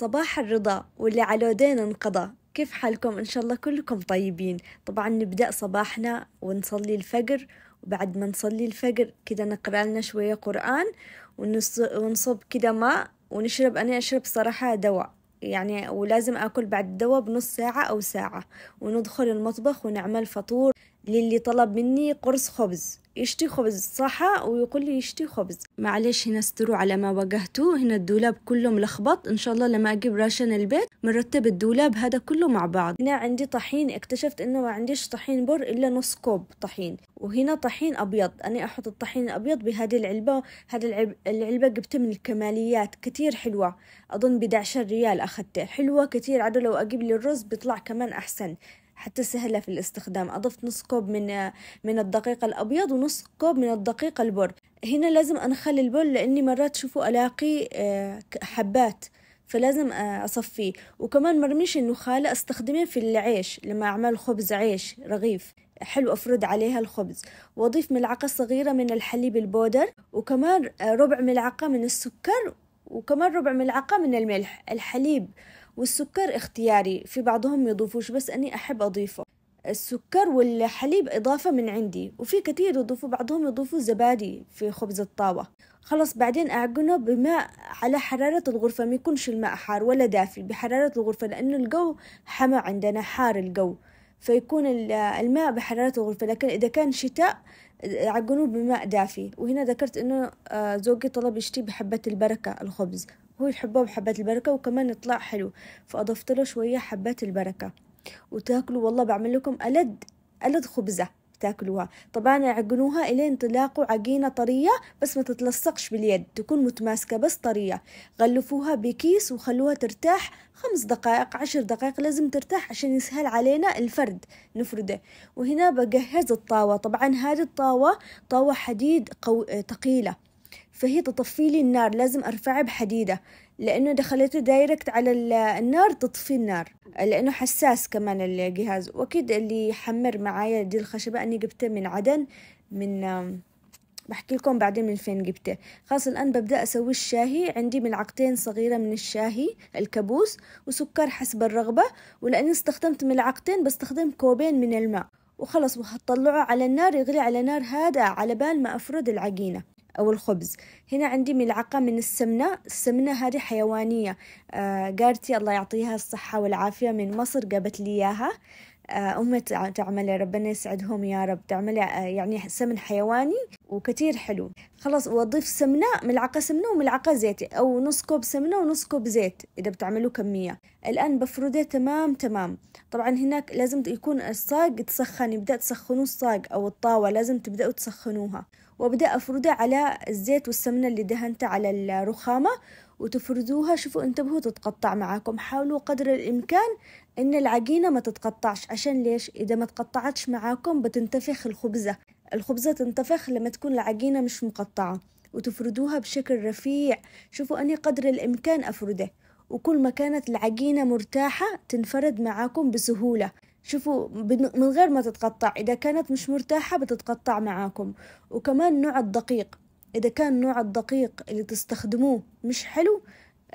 صباح الرضا واللي على دين انقضى كيف حالكم إن شاء الله كلكم طيبين طبعا نبدأ صباحنا ونصلي الفجر وبعد ما نصلي الفجر كذا نقرأ لنا شوية قرآن ونصب كذا ماء ونشرب أنا أشرب صراحة دواء يعني ولازم أكل بعد الدواء بنص ساعة أو ساعة وندخل المطبخ ونعمل فطور للي طلب مني قرص خبز يشتي خبز صحة ويقول لي يشتي خبز معلش هنا استروا على ما واجهته هنا الدولاب كله ملخبط ان شاء الله لما اجيب راشن البيت مرتب الدولاب هذا كله مع بعض هنا عندي طحين اكتشفت انه ما عنديش طحين بر الا نص كوب طحين وهنا طحين ابيض انا احط الطحين الابيض بهذه العلبه هذه العلبة, العلبه من الكماليات كتير حلوه اظن ب 11 ريال اخذته حلوه كتير عدو لو اجيب لي الرز بيطلع كمان احسن حتى سهلة في الاستخدام أضفت نص كوب من من الدقيق الأبيض ونص كوب من الدقيق البر هنا لازم أنخلي البر لأني مرات شوفوا ألاقي آه، حبات فلازم آه، أصفيه وكمان مرميش النخالة استخدمه في العيش لما أعمل خبز عيش رغيف حلو أفرد عليها الخبز وأضيف ملعقة صغيرة من الحليب البودر وكمان آه، ربع ملعقة من السكر وكمان ربع ملعقة من الملح الحليب والسكر اختياري في بعضهم يضيفوش بس أني أحب أضيفه السكر والحليب إضافة من عندي وفي كتير يضيفوا بعضهم يضيفوا زبادي في خبز الطاوة خلص بعدين أعجنه بماء على حرارة الغرفة ما يكونش الماء حار ولا دافي بحرارة الغرفة لأنه الجو حما عندنا حار الجو فيكون الماء بحرارة الغرفة لكن إذا كان شتاء عقنوه بماء دافي وهنا ذكرت إنه آه، زوجي طلب يشتي بحبة البركة الخبز هو يحبها بحبات البركة وكمان يطلع حلو فأضفت له شوية حبات البركة وتاكلوا والله بعمل لكم ألد ألد خبزة تاكلوها طبعا عقنوها الين تلاقوا عجينة طرية بس ما تتلصقش باليد تكون متماسكة بس طرية غلفوها بكيس وخلوها ترتاح خمس دقائق عشر دقائق لازم ترتاح عشان يسهل علينا الفرد نفرده وهنا بجهز الطاوة طبعا هذه الطاوة طاوة حديد قو... تقيلة فهي تطفي لي النار لازم أرفعها بحديدة لأنه دخلته دايركت على النار تطفي النار لأنه حساس كمان الجهاز وأكيد اللي يحمر معايا دي الخشبة أني جبتها من عدن من بحكي لكم بعدين من فين جبته خلاص الآن ببدأ أسوي الشاهي عندي ملعقتين صغيرة من الشاهي الكابوس وسكر حسب الرغبة ولأني استخدمت ملعقتين بستخدم كوبين من الماء وخلص وهطلعه على النار يغلي على نار هادئة على بال ما أفرد العجينة أو الخبز هنا عندي ملعقة من السمنة السمنة هذه حيوانية آه، قارتي جارتي الله يعطيها الصحة والعافية من مصر جابت لي إياها آه، أمي تعملي ربنا يسعدهم يا رب تعملي يعني سمن حيواني وكتير حلو خلاص وأضيف سمنة ملعقة سمنة وملعقة زيت أو نص كوب سمنة ونص كوب زيت إذا بتعملوا كمية الآن بفرده تمام تمام طبعا هناك لازم يكون الصاج تسخن يبدأ تسخنوه الصاج أو الطاوة لازم تبدأوا تسخنوها وأبدأ افرده على الزيت والسمنة اللي دهنتها على الرخامة وتفردوها شوفوا انتبهوا تتقطع معاكم حاولوا قدر الإمكان إن العجينة ما تتقطعش عشان ليش إذا ما تقطعتش معاكم بتنتفخ الخبزة الخبزة تنتفخ لما تكون العجينة مش مقطعة وتفردوها بشكل رفيع شوفوا أني قدر الإمكان أفرده وكل ما كانت العجينة مرتاحة تنفرد معاكم بسهولة شوفوا من غير ما تتقطع إذا كانت مش مرتاحة بتتقطع معاكم وكمان نوع الدقيق إذا كان نوع الدقيق اللي تستخدموه مش حلو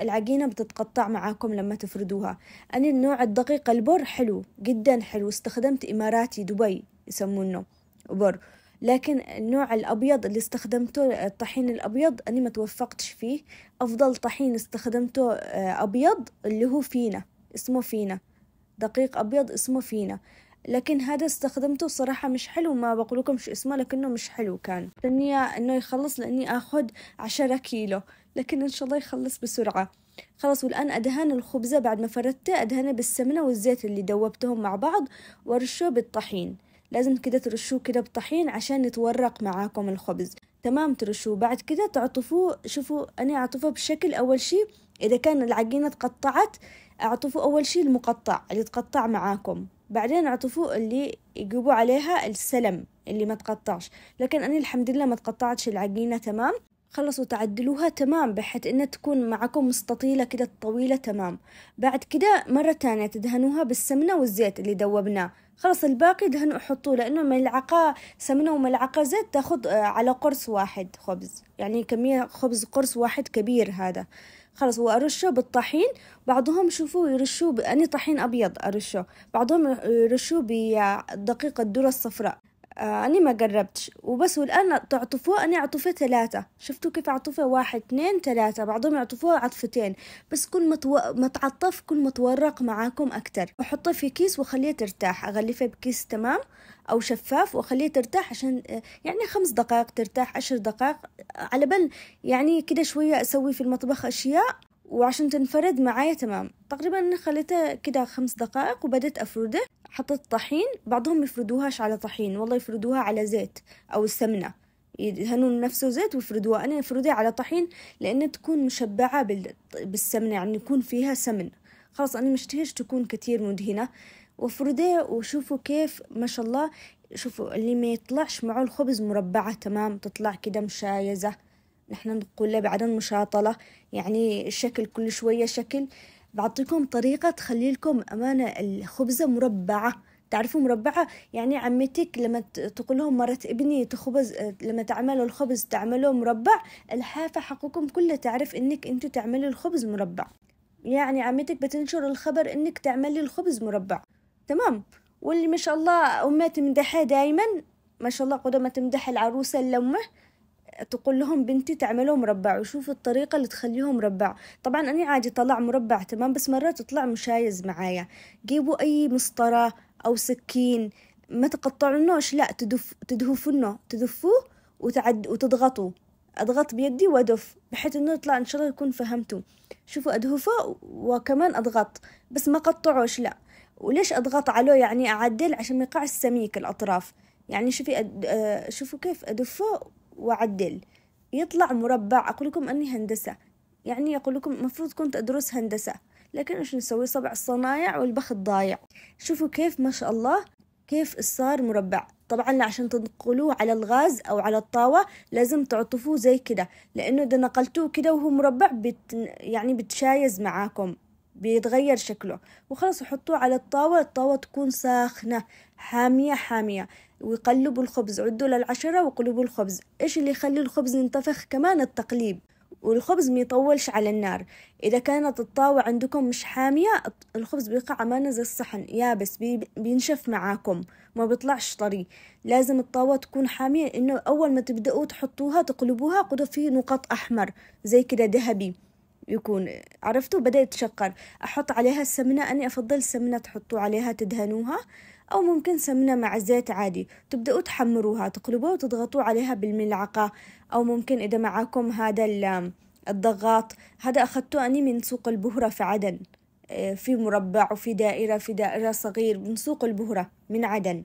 العجينة بتتقطع معاكم لما تفردوها أنا النوع الدقيق البر حلو جدا حلو استخدمت إماراتي دبي يسمونه بر لكن النوع الأبيض اللي استخدمته الطحين الأبيض أنا ما توفقتش فيه أفضل طحين استخدمته آه، أبيض اللي هو فينا اسمه فينا دقيق أبيض اسمه فينا لكن هذا استخدمته صراحة مش حلو ما بقول لكم شو اسمه لكنه مش حلو كان إني إنه يخلص لأني آخد عشرة كيلو لكن إن شاء الله يخلص بسرعة خلاص والآن أدهن الخبزة بعد ما فردته أدهنه بالسمنة والزيت اللي دوبتهم مع بعض ورشوه بالطحين لازم كده ترشوه كده بطحين عشان يتورق معاكم الخبز تمام ترشوه بعد كده تعطفوه شوفوا أنا أعطفه بشكل أول شي إذا كان العجينة تقطعت اعطفوا أول شي المقطع اللي يتقطع معاكم بعدين اعطفوا اللي يجيبوا عليها السلم اللي ما تقطعش لكن أنا الحمد لله ما تقطعتش العجينة تمام خلصوا تعدلوها تمام بحيث انها تكون معكم مستطيلة كده طويلة تمام بعد كده مرة تانية تدهنوها بالسمنة والزيت اللي دوبناه خلص الباقي دهنوا حطوه لأنه ملعقة سمنة وملعقة زيت تاخد آه، على قرص واحد خبز يعني كمية خبز قرص واحد كبير هذا خلص هو أرشه بالطحين بعضهم شوفوا يرشوه ب... طحين أبيض أرشه بعضهم يرشوه بدقيق الذرة الصفراء آه، أني ما قربتش وبس والآن تعطفوه أنا عطفة ثلاثة شفتوا كيف عطفة واحد اثنين ثلاثة بعضهم يعطفوها عطفتين بس كل ما تعطف متعطف كل ما تورق معاكم أكتر وحطه في كيس وخليه ترتاح أغلفه بكيس تمام أو شفاف وخليه ترتاح عشان آه، يعني خمس دقائق ترتاح عشر دقائق على بال يعني كده شوية أسوي في المطبخ أشياء وعشان تنفرد معايا تمام تقريبا أنا خليته كده خمس دقائق وبدأت أفرده حطيت طحين بعضهم يفردوهاش على طحين والله يفردوها على زيت أو السمنة يدهنون نفسه زيت ويفردوها أنا أفردها على طحين لأن تكون مشبعة بالسمنة يعني يكون فيها سمن خلاص أنا مشتهيش تكون كتير مدهنة وفرده وشوفوا كيف ما شاء الله شوفوا اللي ما يطلعش معه الخبز مربعة تمام تطلع كده مشايزة نحن نقول له بعد المشاطلة يعني الشكل كل شوية شكل بعطيكم طريقة تخلي لكم أمانة الخبزة مربعة تعرفوا مربعة يعني عمتك لما تقول لهم مرة ابني تخبز لما تعملوا الخبز تعملوه مربع الحافة حقكم كلها تعرف انك انتو تعملوا الخبز مربع يعني عمتك بتنشر الخبر انك تعملي الخبز مربع تمام واللي ما شاء الله امها تمدحها دايما ما شاء الله قدوة تمدح العروسة اللمة تقول لهم بنتي تعملوا مربع وشوفوا الطريقة اللي تخليه مربع طبعا أنا عادي طلع مربع تمام بس مرات يطلع مشايز معايا جيبوا أي مسطرة أو سكين ما تقطعونوش لا تدف تدهفونه تدفوه وتعد وتضغطوا أضغط بيدي وأدف بحيث إنه يطلع إن شاء الله يكون فهمتوا شوفوا أدهفه وكمان أضغط بس ما قطعوش لا وليش أضغط عليه يعني أعدل عشان ما يقعش سميك الأطراف يعني شوفي أد... آه، شوفوا كيف أدفه وعدل يطلع مربع أقول لكم أني هندسة يعني أقول لكم المفروض كنت أدرس هندسة لكن إيش نسوي صبع الصنايع والبخت ضايع شوفوا كيف ما شاء الله كيف صار مربع طبعا عشان تنقلوه على الغاز أو على الطاوة لازم تعطفوه زي كده لأنه إذا نقلتوه كده وهو مربع بت... يعني بتشايز معاكم بيتغير شكله وخلاص حطوه على الطاوة الطاوة تكون ساخنة حامية حامية ويقلبوا الخبز عدوا للعشرة وقلبوا الخبز إيش اللي يخلي الخبز ينتفخ كمان التقليب والخبز ما يطولش على النار إذا كانت الطاوة عندكم مش حامية الخبز بيقع عمانة زي الصحن يابس بي بينشف معاكم ما بيطلعش طري لازم الطاوة تكون حامية إنه أول ما تبدأوا تحطوها تقلبوها قدوا فيه نقاط أحمر زي كده ذهبي يكون عرفتوا بدأت تشقر أحط عليها السمنة أني أفضل السمنة تحطوا عليها تدهنوها أو ممكن سمنة مع زيت عادي تبدأوا تحمروها تقلبوها وتضغطوا عليها بالملعقة أو ممكن إذا معاكم هذا الضغاط هذا أخذته أني من سوق البهرة في عدن آه، في مربع وفي دائرة في دائرة صغير من سوق البهرة من عدن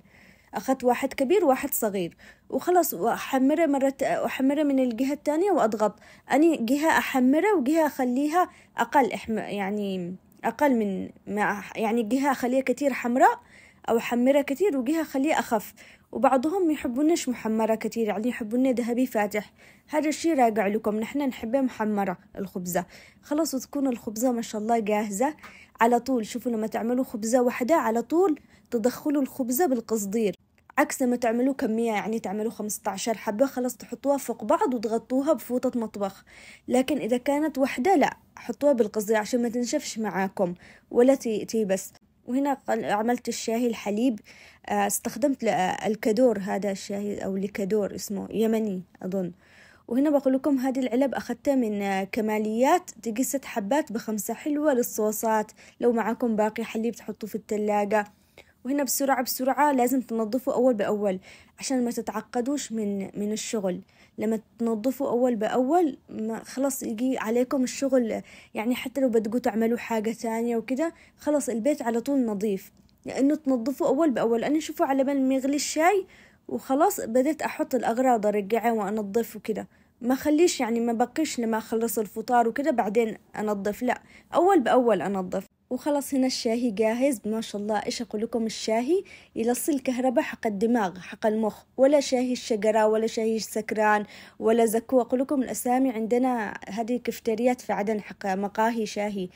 أخذت واحد كبير واحد صغير وخلص وأحمره مرة أحمره من الجهة الثانية وأضغط أني جهة أحمره وجهة أخليها أقل إحم... يعني أقل من ما يعني جهة أخليها كتير حمراء أو أحمرها كتير وجيها خليه أخف وبعضهم يحبونش محمرة كتير يعني يحبون ذهبي فاتح هذا الشي راجع لكم نحن نحبه محمرة الخبزة خلاص وتكون الخبزة ما شاء الله جاهزة على طول شوفوا لما تعملوا خبزة واحدة على طول تدخلوا الخبزة بالقصدير عكس لما تعملوا كمية يعني تعملوا 15 حبة خلاص تحطوها فوق بعض وتغطوها بفوطة مطبخ لكن إذا كانت واحدة لا حطوها بالقصدير عشان ما تنشفش معاكم ولا تيبس وهنا عملت الشاهي الحليب آه، استخدمت آه، الكدور هذا الشاهي أو الكادور اسمه يمني أظن وهنا بقول لكم هذه العلب أخذتها من آه، كماليات تقي ست حبات بخمسة حلوة للصوصات لو معاكم باقي حليب تحطوه في التلاجة وهنا بسرعة بسرعة لازم تنظفوا أول بأول عشان ما تتعقدوش من من الشغل لما تنظفوا أول بأول ما خلاص يجي عليكم الشغل يعني حتى لو بدكوا تعملوا حاجة تانية وكده خلاص البيت على طول نظيف لأنه تنظفوا أول بأول أنا شوفوا على بال ما يغلي الشاي وخلاص بدأت أحط الأغراض أرجعها وأنظف وكده ما خليش يعني ما بقيش لما أخلص الفطار وكده بعدين أنظف لا أول بأول أنظف وخلاص هنا الشاهي جاهز ما شاء الله ايش اقول لكم الشاهي يلصي الكهرباء حق الدماغ حق المخ ولا شاهي الشجرة ولا شاهي السكران ولا زكوة اقول لكم الاسامي عندنا هذه كفتريات في عدن حق مقاهي شاهي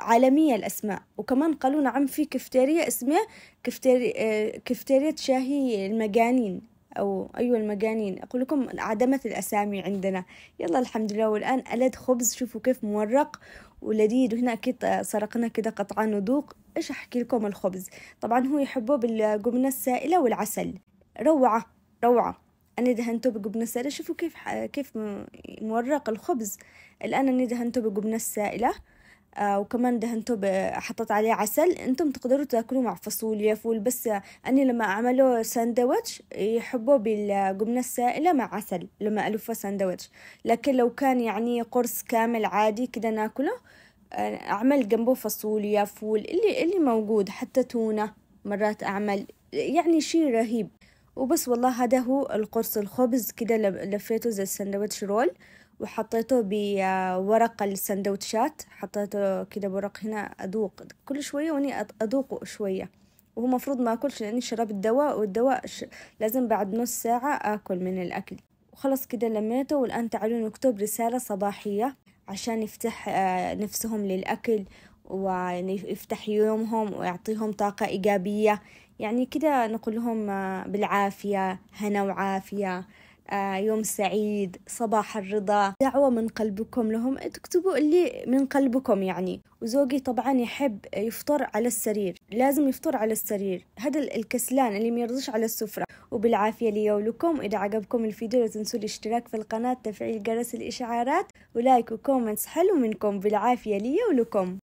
عالمية الأسماء وكمان قالوا نعم في كفتيريا اسمها كفتيري... آه، كفتيرية شاهي المجانين أو أيوة المجانين أقول لكم عدمت الأسامي عندنا يلا الحمد لله والآن ألد خبز شوفوا كيف مورق ولذيذ وهنا أكيد سرقنا كده قطعان وذوق إيش أحكي لكم الخبز طبعا هو يحبوه بالجبنة السائلة والعسل روعة روعة أنا دهنته بجبنة سائلة شوفوا كيف كيف مورق الخبز الآن أنا دهنته بجبنة السائلة آه، وكمان دهنته حطيت عليه عسل انتم تقدروا تاكلوه مع فاصوليا فول بس اني لما اعمله ساندويتش يحبوا بالجبنه السائله مع عسل لما الفه ساندويتش لكن لو كان يعني قرص كامل عادي كده ناكله آه، اعمل جنبه فاصوليا فول اللي اللي موجود حتى تونه مرات اعمل يعني شي رهيب وبس والله هذا هو القرص الخبز كده لفيته زي الساندويتش رول وحطيته بورق السندوتشات حطيته كده بورق هنا أذوق كل شوية وأني أذوقه شوية وهو مفروض ما أكلش لأني شربت دواء والدواء ش... لازم بعد نص ساعة أكل من الأكل وخلص كده لميته والآن تعالوا نكتب رسالة صباحية عشان يفتح آه، نفسهم للأكل ويفتح يومهم ويعطيهم طاقة إيجابية يعني كده نقول لهم آه، بالعافية هنا وعافية آه، يوم سعيد صباح الرضا دعوة من قلبكم لهم تكتبوا اللي من قلبكم يعني وزوجي طبعا يحب يفطر على السرير لازم يفطر على السرير هذا الكسلان اللي ميرضش على السفرة وبالعافية لي ولكم إذا عجبكم الفيديو لا تنسوا الاشتراك في القناة تفعيل جرس الإشعارات ولايك وكومنتس حلو منكم بالعافية لي ولكم